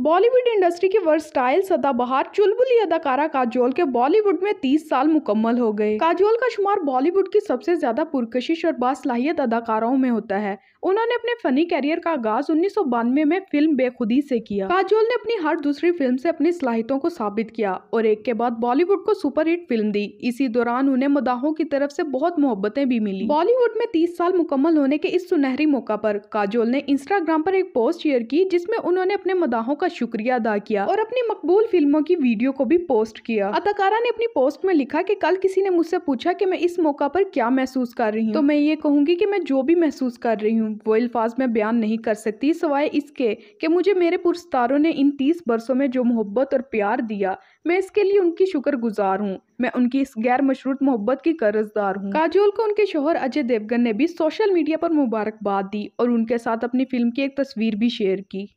Bollywood industry की versatile सदाबहार चुलबुली अदाकारा काजोल के बॉलीवुड में 30 साल मुकम्मल हो गए काजोल का शुमार बॉलीवुड की सबसे ज्यादा पुरकशिश और बासलाहियत अदाकाराओं में होता है उन्होंने अपने फनी कैरियर का आगाज उन्नीस में फिल्म बेखुदी से किया काजोल ने अपनी हर दूसरी फिल्म से अपनी सलाहितों को साबित किया और एक के बाद बॉलीवुड को सुपरहिट फिल्म दी इसी दौरान उन्हें मदाहों की तरफ ऐसी बहुत मोहब्बतें भी मिली बॉलीवुड में तीस साल मुकम्मल होने के इस सुनहरी मौका पर काजोल ने इंस्टाग्राम पर एक पोस्ट शेयर की जिसमे उन्होंने अपने मदाहों का का शुक्रिया अदा किया और अपनी मकबूल फिल्मों की वीडियो को भी पोस्ट किया अदाकारा ने अपनी पोस्ट में लिखा की कल किसी ने मुझसे पूछा की मैं इस मौका पर क्या महसूस कर रही हूँ तो मैं ये कहूँगी की मैं जो भी महसूस कर रही हूँ वो अल्फाज में बयान नहीं कर सकती सवाए इसके की मुझे मेरे पुरस्तारों ने इन तीस बरसों में जो मोहब्बत और प्यार दिया मैं इसके लिए उनकी शुक्र गुजार हूँ मैं उनकी इस गैर मशरूत मोहब्बत की कर्जदार हूँ काजोल को उनके शोहर अजय देवगन ने भी सोशल मीडिया पर मुबारकबाद दी और उनके साथ अपनी फिल्म की एक तस्वीर भी शेयर की